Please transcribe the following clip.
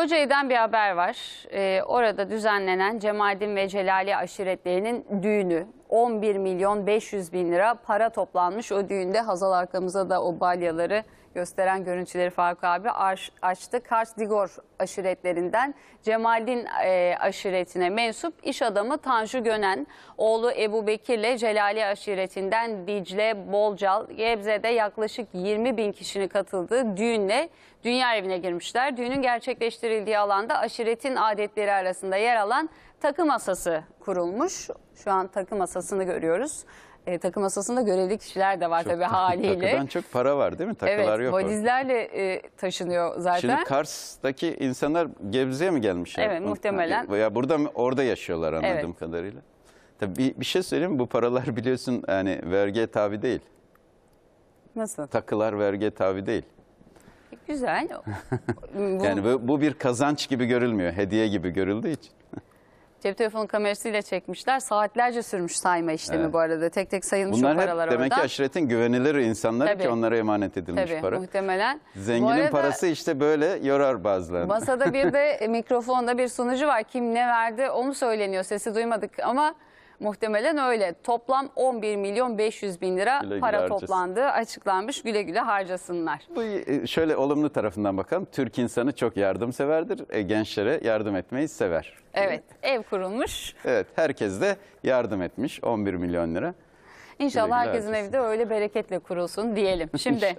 Kocaeli'den bir haber var. Ee, orada düzenlenen Cemaldin ve Celali aşiretlerinin düğünü. 11 milyon 500 bin lira para toplanmış o düğünde. Hazal arkamıza da o balyaları gösteren görüntüleri Faruk abi açtı. Kars Digor aşiretlerinden Cemaldin e, aşiretine mensup iş adamı Tanju Gönen, oğlu Ebu Bekir ile Celali aşiretinden Dicle Bolcal, Gebze'de yaklaşık 20 bin kişinin katıldığı düğünle Dünya evine girmişler. Düğünün gerçekleştirildiği alanda aşiretin adetleri arasında yer alan takı masası kurulmuş. Şu an takı masasını görüyoruz. E, takı masasında görevli kişiler de var çok, tabii haliyle. Takıdan çok para var değil mi? Takılar evet, yok. Evet valizlerle e, taşınıyor zaten. Şimdi Kars'taki insanlar Gebze'ye mi gelmişler? Evet muhtemelen. Ya burada mı, orada yaşıyorlar anladığım evet. kadarıyla. Tabii bir, bir şey söyleyeyim Bu paralar biliyorsun yani vergiye tabi değil. Nasıl? Takılar vergiye tabi değil. Güzel. bu... Yani bu, bu bir kazanç gibi görülmüyor, hediye gibi görüldüğü için. Cep telefonu kamerasıyla çekmişler. Saatlerce sürmüş sayma işlemi evet. bu arada. Tek tek sayılmış Bunlar o paralar Bunlar demek ki aşiretin güvenilir insanları Tabii. ki onlara emanet edilmiş Tabii, para. muhtemelen. Zenginin arada, parası işte böyle yorar bazılarını. Masada bir de mikrofonda bir sunucu var. Kim ne verdi onu söyleniyor. Sesi duymadık ama... Muhtemelen öyle. Toplam 11 milyon 500 bin lira güle para güle toplandığı açıklanmış. Güle güle harcasınlar. Bu e, şöyle olumlu tarafından bakalım. Türk insanı çok yardımseverdir. E, gençlere yardım etmeyi sever. Evet, ev kurulmuş. Evet, herkes de yardım etmiş 11 milyon lira. İnşallah herkesin evi de öyle bereketle kurulsun diyelim. Şimdi